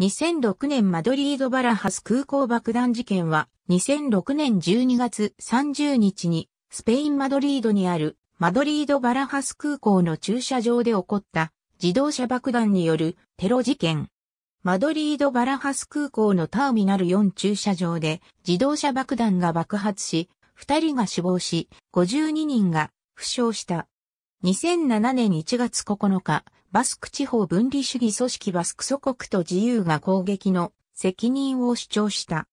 2006年マドリード・バラハス空港爆弾事件は2006年12月30日にスペイン・マドリードにあるマドリード・バラハス空港の駐車場で起こった自動車爆弾によるテロ事件。マドリード・バラハス空港のターミナル4駐車場で自動車爆弾が爆発し、2人が死亡し、52人が負傷した。2007年1月9日、バスク地方分離主義組織バスク祖国と自由が攻撃の責任を主張した。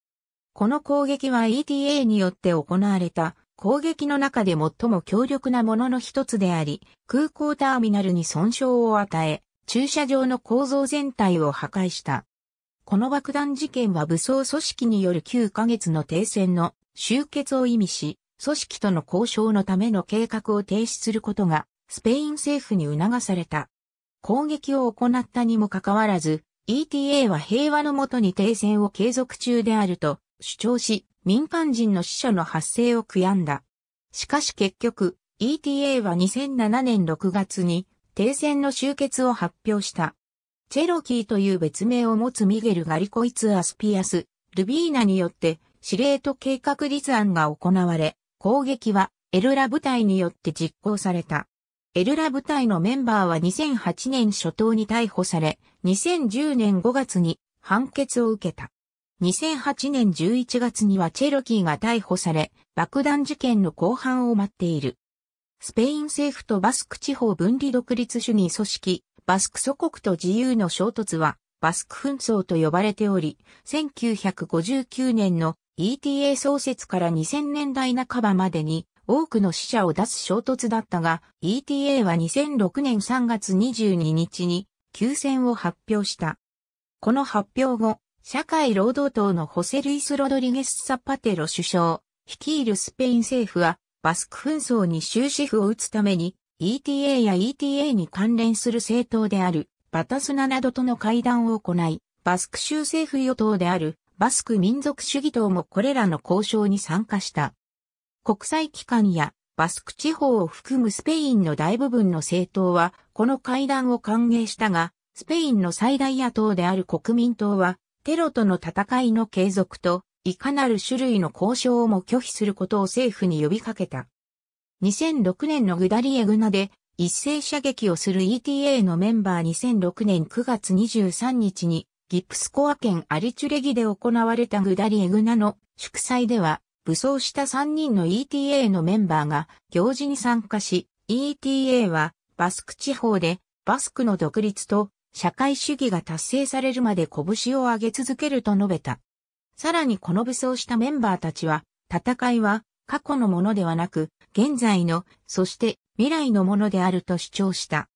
この攻撃は ETA によって行われた攻撃の中で最も強力なものの一つであり、空港ターミナルに損傷を与え、駐車場の構造全体を破壊した。この爆弾事件は武装組織による9ヶ月の停戦の終結を意味し、組織との交渉のための計画を停止することがスペイン政府に促された。攻撃を行ったにもかかわらず、ETA は平和のもとに停戦を継続中であると主張し、民間人の死者の発生を悔やんだ。しかし結局、ETA は2007年6月に停戦の終結を発表した。チェロキーという別名を持つミゲル・ガリコイツ・アスピアス、ルビーナによって司令と計画立案が行われ、攻撃はエルラ部隊によって実行された。エルラ部隊のメンバーは2008年初頭に逮捕され、2010年5月に判決を受けた。2008年11月にはチェロキーが逮捕され、爆弾事件の後半を待っている。スペイン政府とバスク地方分離独立主義組織、バスク祖国と自由の衝突は、バスク紛争と呼ばれており、1959年の ETA 創設から2000年代半ばまでに多くの死者を出す衝突だったが、ETA は2006年3月22日に休戦を発表した。この発表後、社会労働党のホセルイス・ロドリゲス・サパテロ首相、率いるスペイン政府は、バスク紛争に終止符を打つために、ETA や ETA に関連する政党である、バタスナなどとの会談を行い、バスク州政府与党である、バスク民族主義党もこれらの交渉に参加した。国際機関やバスク地方を含むスペインの大部分の政党はこの会談を歓迎したが、スペインの最大野党である国民党はテロとの戦いの継続といかなる種類の交渉をも拒否することを政府に呼びかけた。2006年のグダリエグナで一斉射撃をする ETA のメンバー2006年9月23日にギプスコア県アリチュレギで行われたグダリエグナの祝祭では武装した3人の ETA のメンバーが行事に参加し、ETA はバスク地方でバスクの独立と社会主義が達成されるまで拳を上げ続けると述べた。さらにこの武装したメンバーたちは、戦いは過去のものではなく、現在の、そして未来のものであると主張した。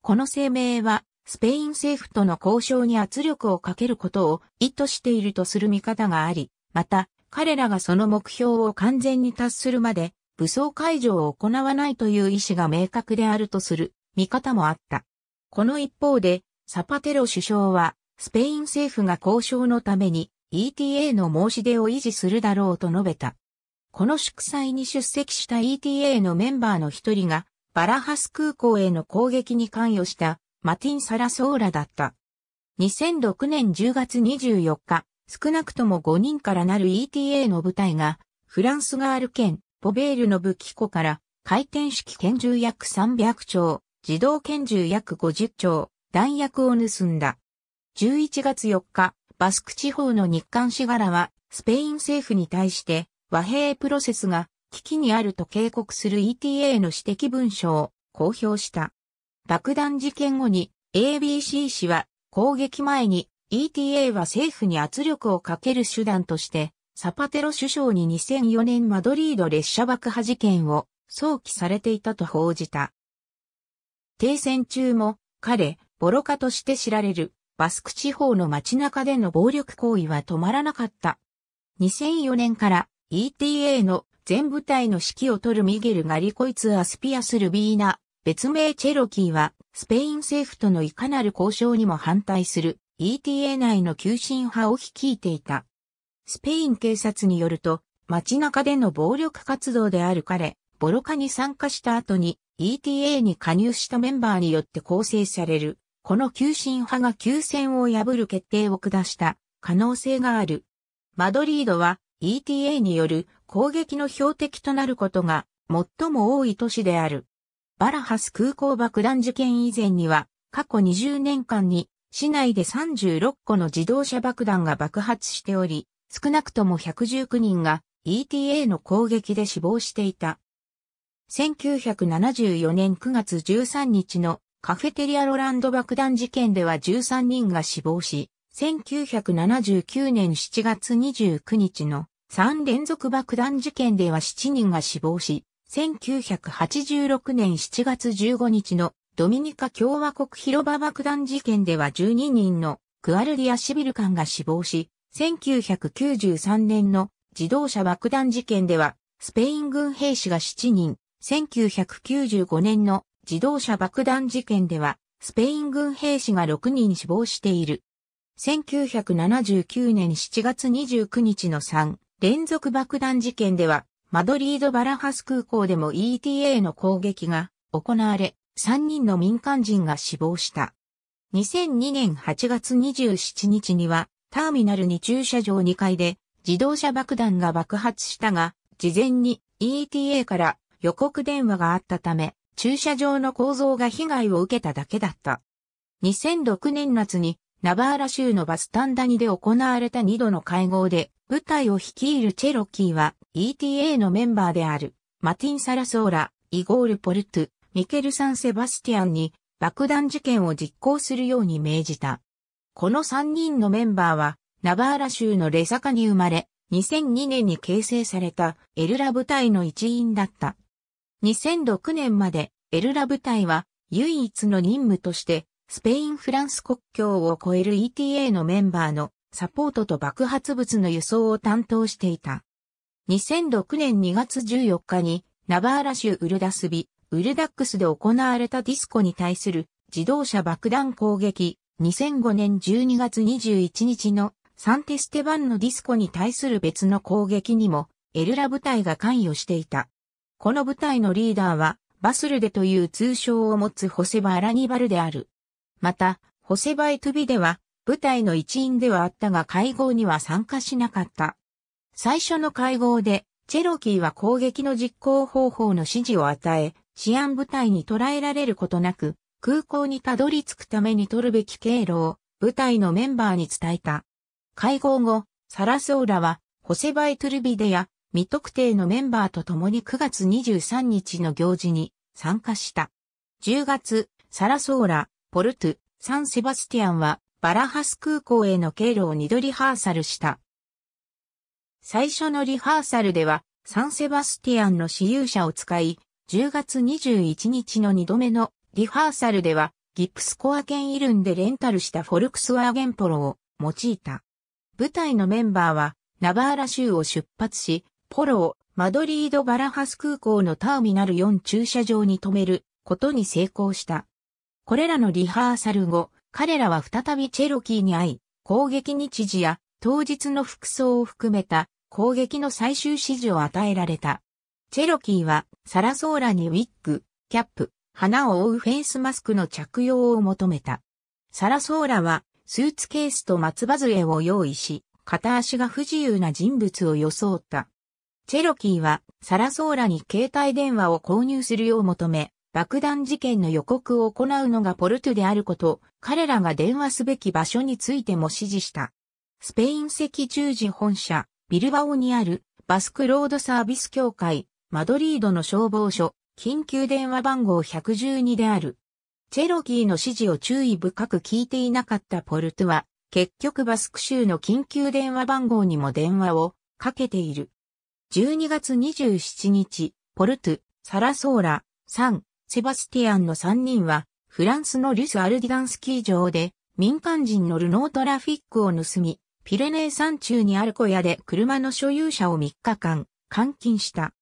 この声明は、スペイン政府との交渉に圧力をかけることを意図しているとする見方があり、また、彼らがその目標を完全に達するまで武装解除を行わないという意思が明確であるとする見方もあった。この一方で、サパテロ首相は、スペイン政府が交渉のために ETA の申し出を維持するだろうと述べた。この祝祭に出席した ETA のメンバーの一人が、バラハス空港への攻撃に関与したマティン・サラソーラだった。2006年10月24日、少なくとも5人からなる ETA の部隊が、フランスガール県、ポベールの武器庫から、回転式拳銃約300丁、自動拳銃約50丁、弾薬を盗んだ。11月4日、バスク地方の日韓市柄は、スペイン政府に対して、和平プロセスが危機にあると警告する ETA の指摘文書を公表した。爆弾事件後に ABC 氏は攻撃前に ETA は政府に圧力をかける手段として、サパテロ首相に2004年マドリード列車爆破事件を想起されていたと報じた。停戦中も彼、ボロカとして知られるバスク地方の街中での暴力行為は止まらなかった。2004年から ETA の全部隊の指揮を取るミゲル・ガリコイツ・アスピアス・ルビーナ、別名チェロキーはスペイン政府とのいかなる交渉にも反対する ETA 内の急進派を率いていた。スペイン警察によると、街中での暴力活動である彼、ボロカに参加した後に ETA に加入したメンバーによって構成される、この急進派が急戦を破る決定を下した可能性がある。マドリードは ETA による攻撃の標的となることが最も多い都市である。バラハス空港爆弾事件以前には過去20年間に市内で36個の自動車爆弾が爆発しており、少なくとも119人が ETA の攻撃で死亡していた。1974年9月13日のカフェテリアロランド爆弾事件では13人が死亡し、1979年7月29日の3連続爆弾事件では7人が死亡し、1986年7月15日のドミニカ共和国広場爆弾事件では12人のクアルディアシビル官が死亡し、1993年の自動車爆弾事件では、スペイン軍兵士が7人、1995年の自動車爆弾事件では、スペイン軍兵士が6人死亡している。1979年7月29日の3連続爆弾事件では、マドリード・バラハス空港でも ETA の攻撃が行われ、3人の民間人が死亡した。2002年8月27日には、ターミナルに駐車場2階で自動車爆弾が爆発したが、事前に ETA から予告電話があったため、駐車場の構造が被害を受けただけだった。2006年夏にナバーラ州のバスタンダニで行われた2度の会合で、部隊を率いるチェロキーは ETA のメンバーである、マティン・サラソーラ、イゴール・ポルトゥ、ミケル・サン・セバスティアンに爆弾事件を実行するように命じた。この3人のメンバーは、ナバーラ州のレサカに生まれ、2002年に形成されたエルラ部隊の一員だった。2006年までエルラ部隊は唯一の任務としてスペイン・フランス国境を超える ETA のメンバーのサポートと爆発物の輸送を担当していた。2006年2月14日にナバーラ州ウルダスビウルダックスで行われたディスコに対する自動車爆弾攻撃2005年12月21日のサンテステバンのディスコに対する別の攻撃にもエルラ部隊が関与していた。この部隊のリーダーはバスルデという通称を持つホセバ・アラニバルである。また、ホセバ・エトゥビでは部隊の一員ではあったが会合には参加しなかった。最初の会合でチェロキーは攻撃の実行方法の指示を与え、治安部隊に捕らえられることなく、空港にたどり着くために取るべき経路を部隊のメンバーに伝えた。会合後、サラソーラは、ホセバイトゥルビデや未特定のメンバーと共に9月23日の行事に参加した。10月、サラソーラ、ポルトゥ、サンセバスティアンはバラハス空港への経路を2度リハーサルした。最初のリハーサルではサンセバスティアンの私有車を使い、10月21日の2度目のリハーサルでは、ギプスコア県イルンでレンタルしたフォルクスワーゲンポロを用いた。舞台のメンバーは、ナバーラ州を出発し、ポロをマドリード・バラハス空港のターミナル4駐車場に停めることに成功した。これらのリハーサル後、彼らは再びチェロキーに会い、攻撃日時や当日の服装を含めた攻撃の最終指示を与えられた。チェロキーはサラソーラにウィッグ、キャップ、花を覆うフェイスマスクの着用を求めた。サラソーラは、スーツケースと松葉杖を用意し、片足が不自由な人物を装った。チェロキーは、サラソーラに携帯電話を購入するよう求め、爆弾事件の予告を行うのがポルトゥであること、彼らが電話すべき場所についても指示した。スペイン赤十字本社、ビルバオにあるバスクロードサービス協会マドリードの消防署、緊急電話番号112である。チェロキーの指示を注意深く聞いていなかったポルトは、結局バスク州の緊急電話番号にも電話をかけている。12月27日、ポルト、サラソーラ、サン、セバスティアンの3人は、フランスのリュス・アルディガンスキー場で、民間人のルノートラフィックを盗み、ピレネー山中にある小屋で車の所有者を3日間、監禁した。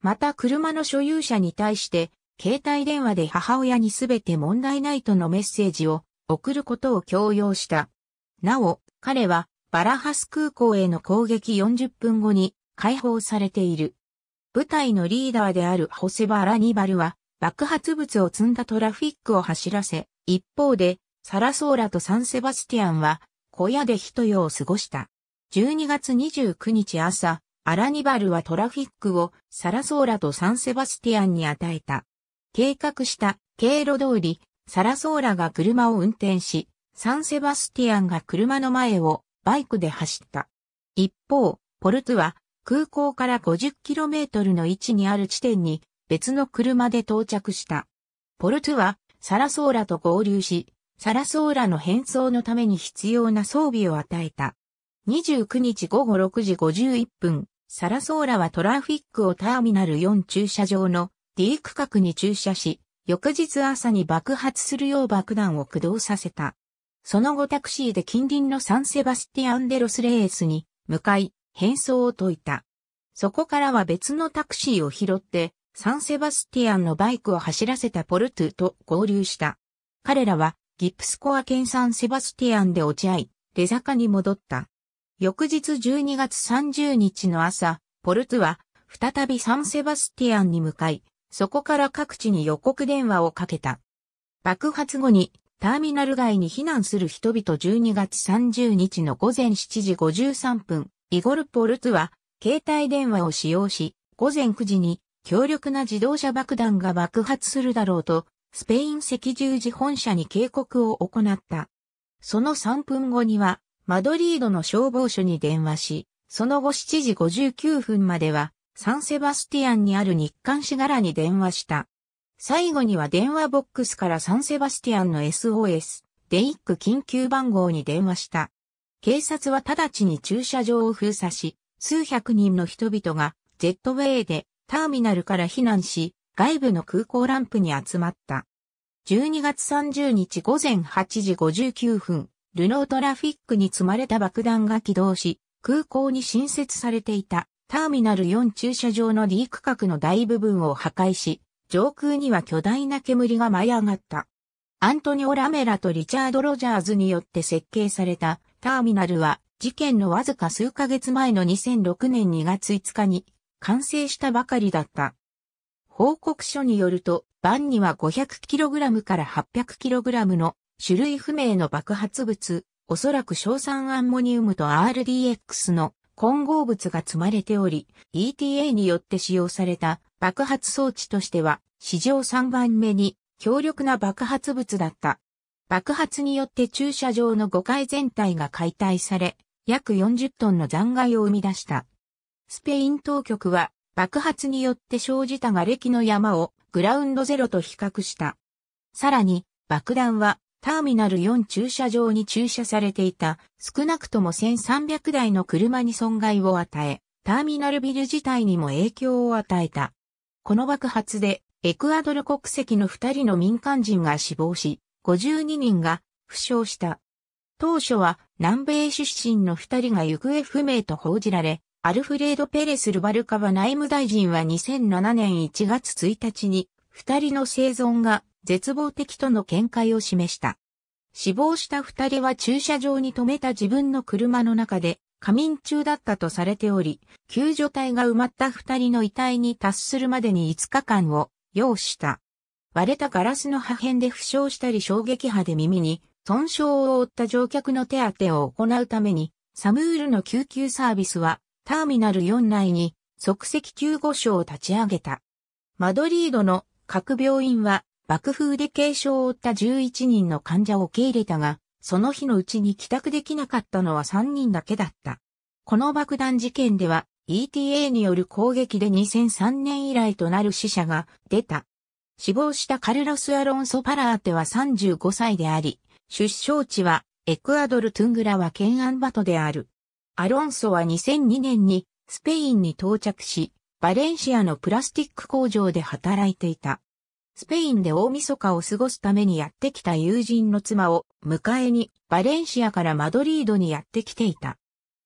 また車の所有者に対して、携帯電話で母親にすべて問題ないとのメッセージを送ることを強要した。なお、彼はバラハス空港への攻撃40分後に解放されている。部隊のリーダーであるホセバ・ラニバルは爆発物を積んだトラフィックを走らせ、一方でサラソーラとサンセバスティアンは小屋で一夜を過ごした。12月29日朝、アラニバルはトラフィックをサラソーラとサンセバスティアンに与えた。計画した経路通り、サラソーラが車を運転し、サンセバスティアンが車の前をバイクで走った。一方、ポルトゥは空港から 50km の位置にある地点に別の車で到着した。ポルトゥはサラソーラと合流し、サラソーラの変装のために必要な装備を与えた。29日午後6時51分、サラソーラはトラフィックをターミナル4駐車場の D 区画に駐車し、翌日朝に爆発するよう爆弾を駆動させた。その後タクシーで近隣のサンセバスティアンデロスレースに向かい、変装を解いた。そこからは別のタクシーを拾って、サンセバスティアンのバイクを走らせたポルトゥと合流した。彼らはギプスコア県サンセバスティアンで落ち合い、出坂に戻った。翌日12月30日の朝、ポルツは再びサンセバスティアンに向かい、そこから各地に予告電話をかけた。爆発後にターミナル街に避難する人々12月30日の午前7時53分、イゴル・ポルツは携帯電話を使用し、午前9時に強力な自動車爆弾が爆発するだろうと、スペイン赤十字本社に警告を行った。その3分後には、マドリードの消防署に電話し、その後7時59分までは、サンセバスティアンにある日刊紙柄に電話した。最後には電話ボックスからサンセバスティアンの SOS、デイック緊急番号に電話した。警察は直ちに駐車場を封鎖し、数百人の人々がジェットウェイでターミナルから避難し、外部の空港ランプに集まった。12月30日午前8時59分、ルノートラフィックに積まれた爆弾が起動し、空港に新設されていたターミナル4駐車場の D 区画の大部分を破壊し、上空には巨大な煙が舞い上がった。アントニオ・ラメラとリチャード・ロジャーズによって設計されたターミナルは事件のわずか数ヶ月前の2006年2月5日に完成したばかりだった。報告書によると、バンには 500kg から 800kg の種類不明の爆発物、おそらく硝酸アンモニウムと RDX の混合物が積まれており、ETA によって使用された爆発装置としては、史上3番目に強力な爆発物だった。爆発によって駐車場の5階全体が解体され、約40トンの残骸を生み出した。スペイン当局は爆発によって生じた瓦礫の山をグラウンドゼロと比較した。さらに爆弾はターミナル4駐車場に駐車されていた少なくとも1300台の車に損害を与え、ターミナルビル自体にも影響を与えた。この爆発でエクアドル国籍の2人の民間人が死亡し、52人が負傷した。当初は南米出身の2人が行方不明と報じられ、アルフレード・ペレス・ルバルカバ内務大臣は2007年1月1日に2人の生存が絶望的との見解を示した。死亡した二人は駐車場に止めた自分の車の中で仮眠中だったとされており、救助隊が埋まった二人の遺体に達するまでに5日間を要した。割れたガラスの破片で負傷したり衝撃波で耳に損傷を負った乗客の手当てを行うために、サムールの救急サービスはターミナル4内に即席救護所を立ち上げた。マドリードの各病院は爆風で軽傷を負った11人の患者を受け入れたが、その日のうちに帰宅できなかったのは3人だけだった。この爆弾事件では ETA による攻撃で2003年以来となる死者が出た。死亡したカルラス・アロンソ・パラーテは35歳であり、出生地はエクアドル・トゥングラはケンアンバトである。アロンソは2002年にスペインに到着し、バレンシアのプラスティック工場で働いていた。スペインで大晦日を過ごすためにやってきた友人の妻を迎えにバレンシアからマドリードにやってきていた。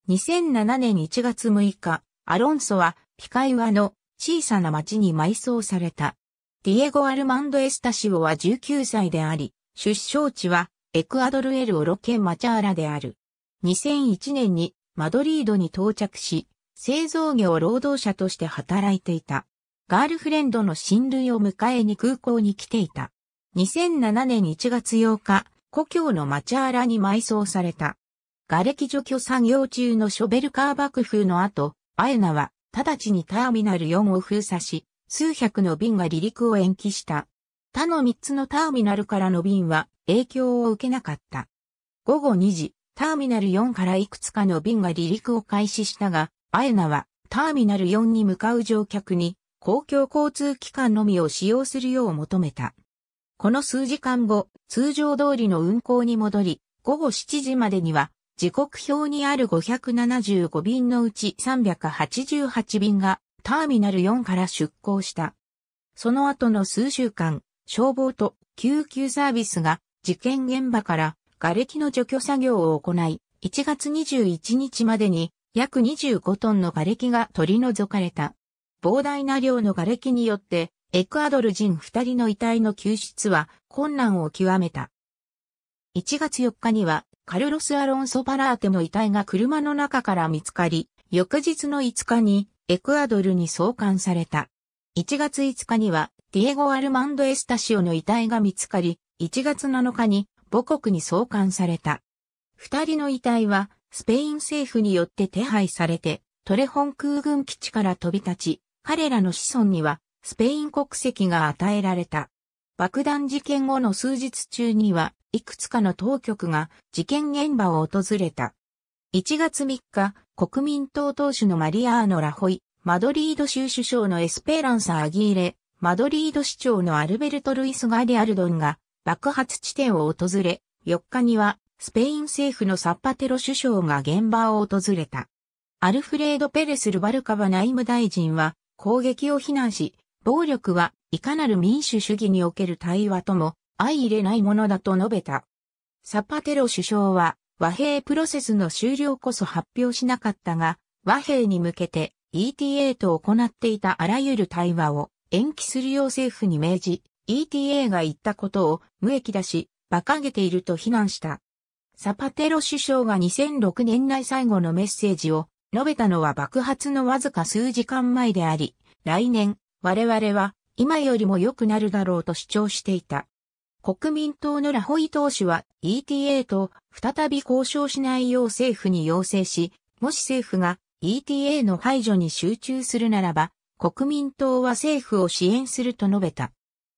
2007年1月6日、アロンソはピカイワの小さな町に埋葬された。ディエゴ・アルマンド・エスタシオは19歳であり、出生地はエクアドルエルオロケマチャーラである。2001年にマドリードに到着し、製造業労働者として働いていた。ガールフレンドの親類を迎えに空港に来ていた。2007年1月8日、故郷の町原に埋葬された。瓦礫除去作業中のショベルカー爆風の後、アエナは直ちにターミナル4を封鎖し、数百の便が離陸を延期した。他の3つのターミナルからの便は影響を受けなかった。午後2時、ターミナル4からいくつかの便が離陸を開始したが、アエナはターミナル4に向かう乗客に公共交通機関のみを使用するよう求めた。この数時間後、通常通りの運行に戻り、午後7時までには、時刻表にある575便のうち388便が、ターミナル4から出港した。その後の数週間、消防と救急サービスが事件現場から瓦礫の除去作業を行い、1月21日までに約25トンの瓦礫が取り除かれた。膨大な量の瓦礫によって、エクアドル人二人の遺体の救出は困難を極めた。1月4日には、カルロス・アロンソ・パラーテの遺体が車の中から見つかり、翌日の5日にエクアドルに送還された。1月5日には、ディエゴ・アルマンド・エスタシオの遺体が見つかり、1月7日に母国に送還された。二人の遺体は、スペイン政府によって手配されて、トレホン空軍基地から飛び立ち、彼らの子孫にはスペイン国籍が与えられた。爆弾事件後の数日中には、いくつかの当局が事件現場を訪れた。1月3日、国民党党首のマリアーノ・ラホイ、マドリード州首相のエスペランサ・アギーレ、マドリード市長のアルベルト・ルイス・ガディアルドンが爆発地点を訪れ、4日にはスペイン政府のサッパテロ首相が現場を訪れた。アルフレード・ペレス・ルバルカバ内務大臣は攻撃を非難し、暴力はいかなる民主主義における対話とも相入れないものだと述べた。サパテロ首相は和平プロセスの終了こそ発表しなかったが、和平に向けて ETA と行っていたあらゆる対話を延期するよう政府に命じ、ETA が言ったことを無益だし、馬鹿げていると非難した。サパテロ首相が2006年内最後のメッセージを述べたのは爆発のわずか数時間前であり、来年、我々は今よりも良くなるだろうと主張していた。国民党のラホイ党首は ETA と再び交渉しないよう政府に要請し、もし政府が ETA の排除に集中するならば、国民党は政府を支援すると述べた。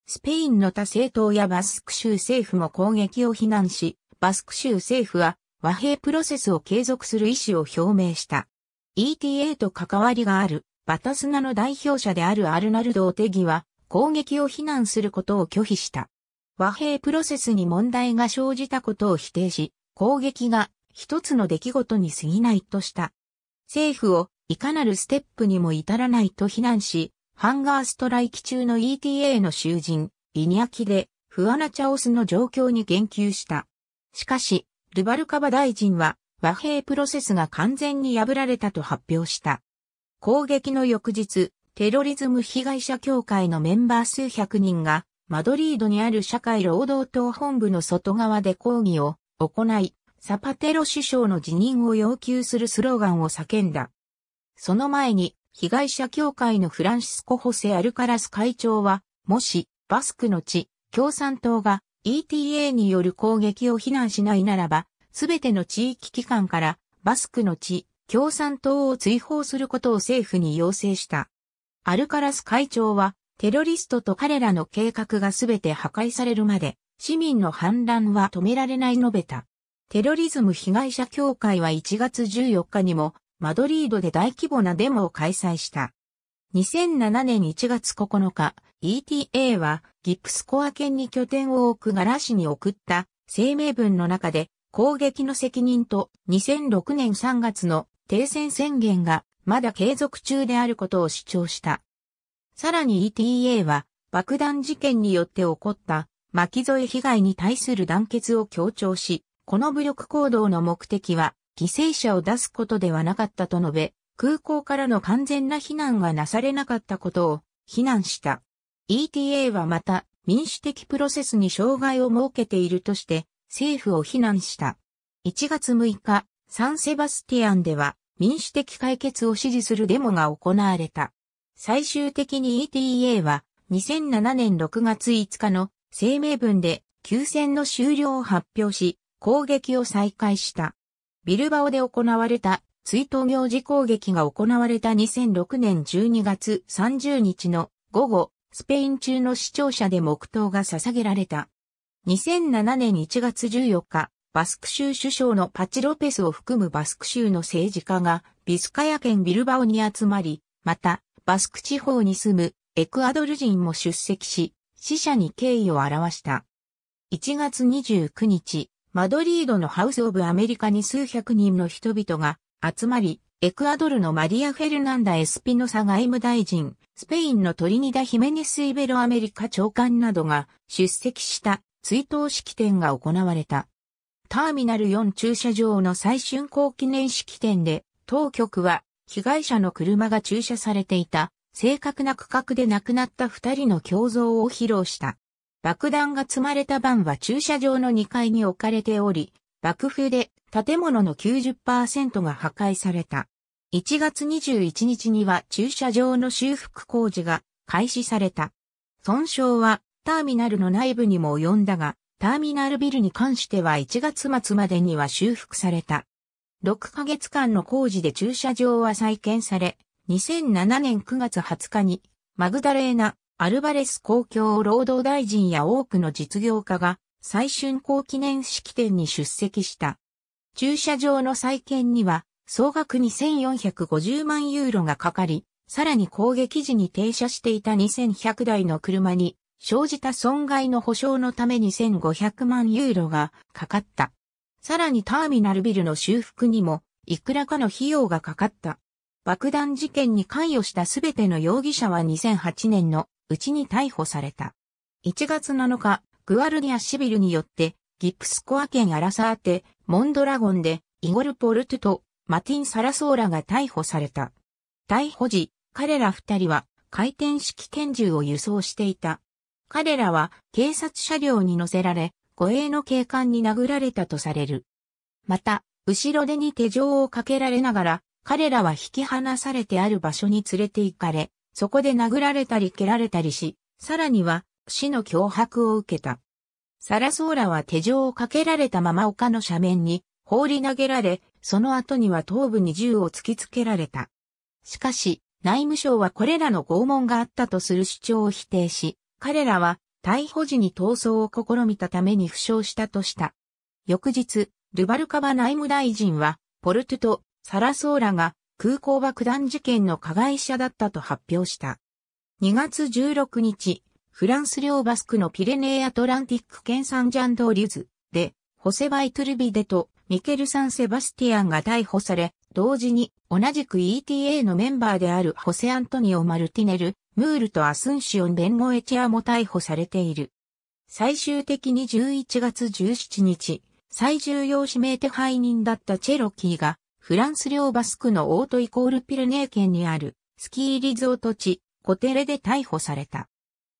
スペインの他政党やバスク州政府も攻撃を非難し、バスク州政府は和平プロセスを継続する意思を表明した。ETA と関わりがある、バタスナの代表者であるアルナルド・オテギは、攻撃を非難することを拒否した。和平プロセスに問題が生じたことを否定し、攻撃が一つの出来事に過ぎないとした。政府をいかなるステップにも至らないと非難し、ハンガーストライキ中の ETA の囚人、イニャキで、フアナチャオスの状況に言及した。しかし、ルバルカバ大臣は、和平プロセスが完全に破られたと発表した。攻撃の翌日、テロリズム被害者協会のメンバー数百人が、マドリードにある社会労働党本部の外側で抗議を行い、サパテロ首相の辞任を要求するスローガンを叫んだ。その前に、被害者協会のフランシスコ・ホセ・アルカラス会長は、もし、バスクの地、共産党が ETA による攻撃を非難しないならば、すべての地域機関からバスクの地、共産党を追放することを政府に要請した。アルカラス会長は、テロリストと彼らの計画がすべて破壊されるまで、市民の反乱は止められない述べた。テロリズム被害者協会は1月14日にも、マドリードで大規模なデモを開催した。2007年1月9日、ETA はギプスコア県に拠点を置くガラ市に送った声明文の中で攻撃の責任と2006年3月の停戦宣言がまだ継続中であることを主張した。さらに ETA は爆弾事件によって起こった巻き添え被害に対する団結を強調し、この武力行動の目的は犠牲者を出すことではなかったと述べ、空港からの完全な避難がなされなかったことを非難した。ETA はまた民主的プロセスに障害を設けているとして、政府を非難した。1月6日、サンセバスティアンでは民主的解決を支持するデモが行われた。最終的に ETA は2007年6月5日の声明文で休戦の終了を発表し、攻撃を再開した。ビルバオで行われた追悼行事攻撃が行われた2006年12月30日の午後、スペイン中の視聴者で黙祷が捧げられた。2007年1月14日、バスク州首相のパチ・ロペスを含むバスク州の政治家がビスカヤ県ビルバオに集まり、また、バスク地方に住むエクアドル人も出席し、死者に敬意を表した。1月29日、マドリードのハウス・オブ・アメリカに数百人の人々が集まり、エクアドルのマリア・フェルナンダ・エスピノサ外務大臣、スペインのトリニダ・ヒメネス・イベロアメリカ長官などが出席した追悼式典が行われた。ターミナル4駐車場の最春工記念式典で、当局は被害者の車が駐車されていた正確な区画で亡くなった二人の胸像を披露した。爆弾が積まれた晩は駐車場の2階に置かれており、爆風で建物の90%が破壊された。1月21日には駐車場の修復工事が開始された。損傷はターミナルの内部にも及んだが、ターミナルビルに関しては1月末までには修復された。6ヶ月間の工事で駐車場は再建され、2007年9月20日に、マグダレーナ、アルバレス公共労働大臣や多くの実業家が、最春高記念式典に出席した。駐車場の再建には、総額2450万ユーロがかかり、さらに攻撃時に停車していた2100台の車に生じた損害の保証のために1500万ユーロがかかった。さらにターミナルビルの修復にも、いくらかの費用がかかった。爆弾事件に関与したすべての容疑者は2008年のうちに逮捕された。1月7日、グアルディアシビルによって、ギプスコア県アラサーテ、モンドラゴンで、イゴル・ポルトゥとマティン・サラソーラが逮捕された。逮捕時、彼ら二人は回転式拳銃を輸送していた。彼らは警察車両に乗せられ、護衛の警官に殴られたとされる。また、後ろ手に手錠をかけられながら、彼らは引き離されてある場所に連れて行かれ、そこで殴られたり蹴られたりし、さらには死の脅迫を受けた。サラソーラは手錠をかけられたまま丘の斜面に放り投げられ、その後には頭部に銃を突きつけられた。しかし、内務省はこれらの拷問があったとする主張を否定し、彼らは逮捕時に逃走を試みたために負傷したとした。翌日、ルバルカバ内務大臣は、ポルトとサラソーラが空港爆弾事件の加害者だったと発表した。2月16日、フランス領バスクのピレネーアトランティック県産ジャンドリュズで、ホセバイトゥルビデとミケル・サン・セバスティアンが逮捕され、同時に同じく ETA のメンバーであるホセアントニオ・マルティネル、ムールとアスンシオン・ベンゴエチアも逮捕されている。最終的に11月17日、最重要指名手配人だったチェロキーが、フランス領バスクのオートイコールピルネー県にあるスキーリゾート地、コテレで逮捕された。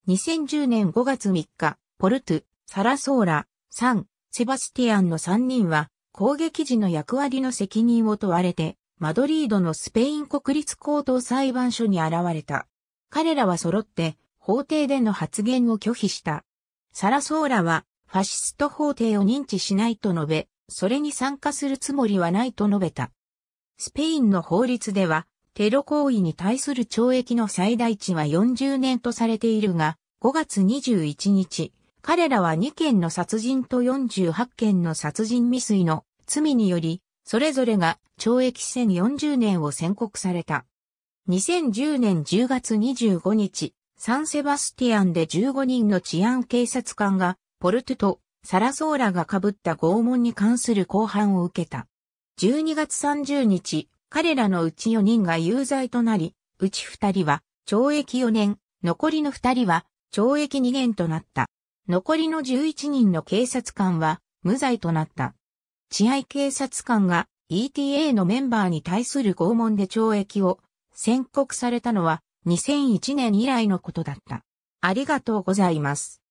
2010年5月3日、ポルトゥ、サラソーラ、サン、セバスティアンの3人は、攻撃時の役割の責任を問われて、マドリードのスペイン国立高等裁判所に現れた。彼らは揃って法廷での発言を拒否した。サラソーラはファシスト法廷を認知しないと述べ、それに参加するつもりはないと述べた。スペインの法律では、テロ行為に対する懲役の最大値は40年とされているが、5月21日、彼らは2件の殺人と48件の殺人未遂の罪により、それぞれが懲役1040年を宣告された。2010年10月25日、サンセバスティアンで15人の治安警察官が、ポルトとサラソーラが被った拷問に関する公判を受けた。12月30日、彼らのうち4人が有罪となり、うち2人は懲役4年、残りの2人は懲役2年となった。残りの11人の警察官は無罪となった。治安警察官が ETA のメンバーに対する拷問で懲役を宣告されたのは2001年以来のことだった。ありがとうございます。